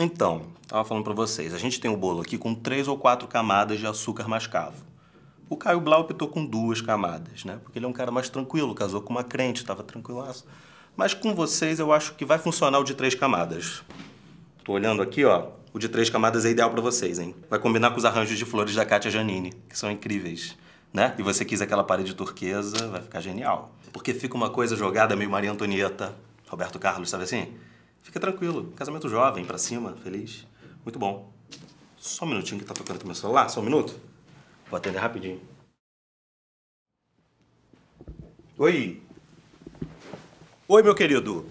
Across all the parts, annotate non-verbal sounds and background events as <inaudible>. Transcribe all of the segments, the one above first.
Então, estava falando para vocês, a gente tem o um bolo aqui com três ou quatro camadas de açúcar mascavo. O Caio Blau optou com duas camadas, né? Porque ele é um cara mais tranquilo, casou com uma crente, estava tranquilaço. Mas com vocês eu acho que vai funcionar o de três camadas. Tô olhando aqui, ó. O de três camadas é ideal para vocês, hein? Vai combinar com os arranjos de flores da Katia Janine, que são incríveis, né? E você quis aquela parede turquesa, vai ficar genial. Porque fica uma coisa jogada meio Maria Antonieta, Roberto Carlos, sabe assim? Fica tranquilo, casamento jovem, pra cima, feliz. Muito bom. Só um minutinho que tá tocando aqui meu celular, só um minuto. Vou atender rapidinho. Oi. Oi, meu querido.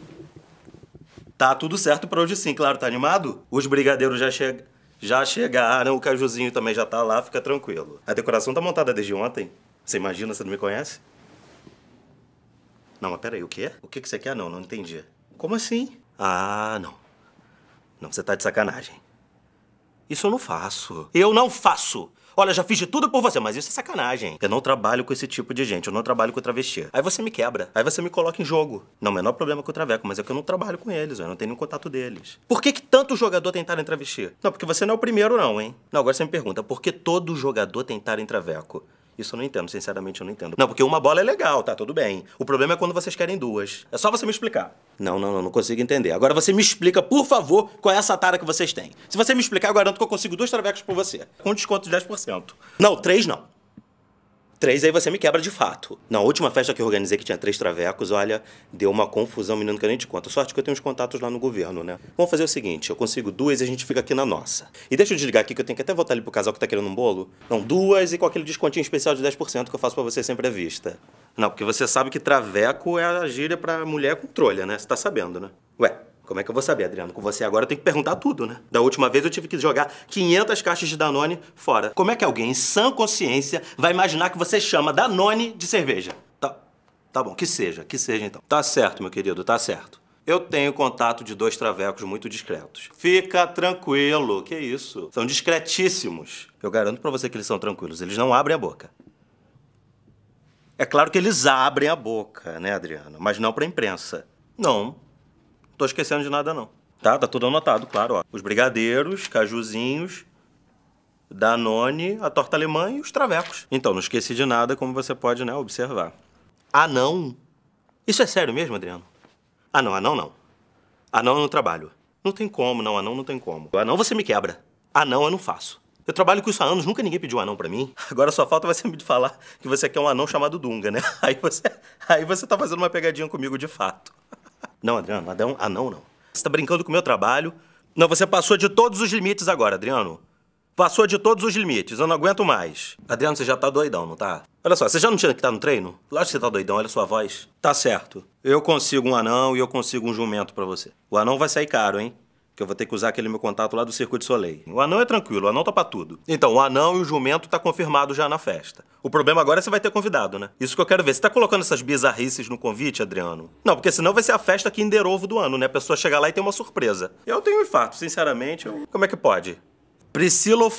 Tá tudo certo pra hoje sim, claro, tá animado? Os brigadeiros já chegam. Já chegaram, o cajuzinho também já tá lá, fica tranquilo. A decoração tá montada desde ontem. Você imagina, você não me conhece? Não, mas peraí, o quê? O que, que você quer? Não, não entendi. Como assim? Ah, não. Não, você tá de sacanagem. Isso eu não faço. Eu não faço! Olha, já fiz de tudo por você, mas isso é sacanagem. Eu não trabalho com esse tipo de gente, eu não trabalho com travesti. Aí você me quebra, aí você me coloca em jogo. Não, o menor problema com o Traveco, mas é que eu não trabalho com eles, eu não tenho nenhum contato deles. Por que, que tanto jogador tentaram travesti? Não, porque você não é o primeiro não, hein? Não, agora você me pergunta, por que todo jogador tentaram Traveco? Isso eu não entendo, sinceramente eu não entendo. Não, porque uma bola é legal, tá tudo bem. O problema é quando vocês querem duas. É só você me explicar. Não, não, não, não consigo entender. Agora você me explica, por favor, qual é essa tara que vocês têm. Se você me explicar, eu garanto que eu consigo duas travecas por você. Com desconto de 10%. Não, três não. Três, aí você me quebra de fato. Na última festa que eu organizei, que tinha três travecos, olha, deu uma confusão, menino, que eu nem te conto. Sorte que eu tenho uns contatos lá no governo, né? Vamos fazer o seguinte, eu consigo duas e a gente fica aqui na nossa. E deixa eu desligar aqui, que eu tenho que até voltar ali pro casal que tá querendo um bolo. Não, duas e com aquele descontinho especial de 10% que eu faço para você sempre à vista. Não, porque você sabe que traveco é a gíria pra mulher com trolha, né? Você tá sabendo, né? Ué, como é que eu vou saber, Adriano? Com você agora eu tenho que perguntar tudo, né? Da última vez eu tive que jogar 500 caixas de Danone fora. Como é que alguém, em sã consciência, vai imaginar que você chama Danone de cerveja? Tá, tá bom, que seja, que seja então. Tá certo, meu querido, tá certo. Eu tenho contato de dois travecos muito discretos. Fica tranquilo, que isso. São discretíssimos. Eu garanto para você que eles são tranquilos, eles não abrem a boca. É claro que eles abrem a boca, né, Adriano? Mas não pra imprensa. Não, Tô esquecendo de nada, não. Tá? Tá tudo anotado, claro, ó. Os brigadeiros, cajuzinhos, Danone, a torta alemã e os travecos. Então, não esqueci de nada, como você pode, né, observar. Ah, não? Isso é sério mesmo, Adriano? Ah, não, ah, não, é não. Ah, não, eu não trabalho. Não tem como, não, ah, não, não tem como. Ah, não, você me quebra. Ah, não, eu não faço. Eu trabalho com isso há anos, nunca ninguém pediu um anão para mim. <laughs> Agora só falta você me falar que você quer um anão chamado Dunga, né? <laughs> Aí você, aí você tá fazendo uma pegadinha comigo de fato. Não, Adriano, Adão, anão não. Você tá brincando com o meu trabalho. Não, você passou de todos os limites agora, Adriano. Passou de todos os limites, eu não aguento mais. Adriano, você já tá doidão, não tá? Olha só, você já não tinha que estar tá no treino? Claro que você tá doidão, olha a sua voz. Tá certo. Eu consigo um anão e eu consigo um jumento para você. O anão vai sair caro, hein? Que eu vou ter que usar aquele meu contato lá do Circuito Soleil. O anão é tranquilo, o anão tá pra tudo. Então, o anão e o jumento tá confirmado já na festa. O problema agora é se vai ter convidado, né? Isso que eu quero ver. Você tá colocando essas bizarrices no convite, Adriano? Não, porque senão vai ser a festa Kinder Ovo do ano, né? A pessoa chega lá e tem uma surpresa. Eu tenho um infarto, sinceramente. Eu... Como é que pode? Priscila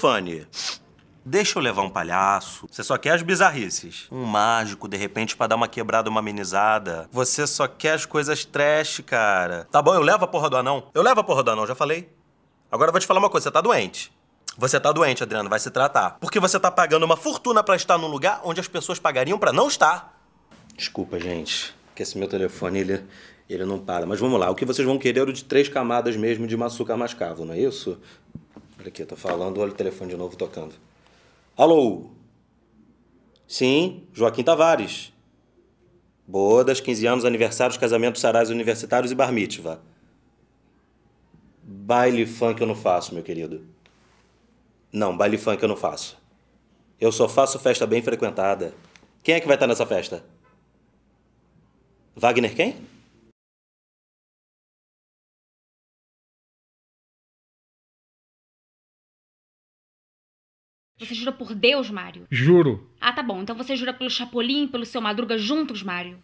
Deixa eu levar um palhaço. Você só quer as bizarrices. Um mágico, de repente, para dar uma quebrada, uma amenizada. Você só quer as coisas trash, cara. Tá bom, eu levo a porra do anão. Eu levo a porra do anão, já falei. Agora eu vou te falar uma coisa, você tá doente. Você tá doente, Adriano, vai se tratar. Porque você tá pagando uma fortuna para estar num lugar onde as pessoas pagariam para não estar. Desculpa, gente, que esse meu telefone ele, ele não para. Mas vamos lá, o que vocês vão querer é o de três camadas mesmo de maçúcar mascavo, não é isso? Olha aqui, eu tô falando, olha o telefone de novo tocando. Alô? Sim, Joaquim Tavares. Bodas, 15 anos, aniversários, casamentos, sarais universitários e bar mitzvah. Baile funk eu não faço, meu querido. Não, baile funk eu não faço. Eu só faço festa bem frequentada. Quem é que vai estar nessa festa? Wagner quem? Você jura por Deus, Mário? Juro. Ah, tá bom. Então você jura pelo Chapolin, pelo seu Madruga juntos, Mário?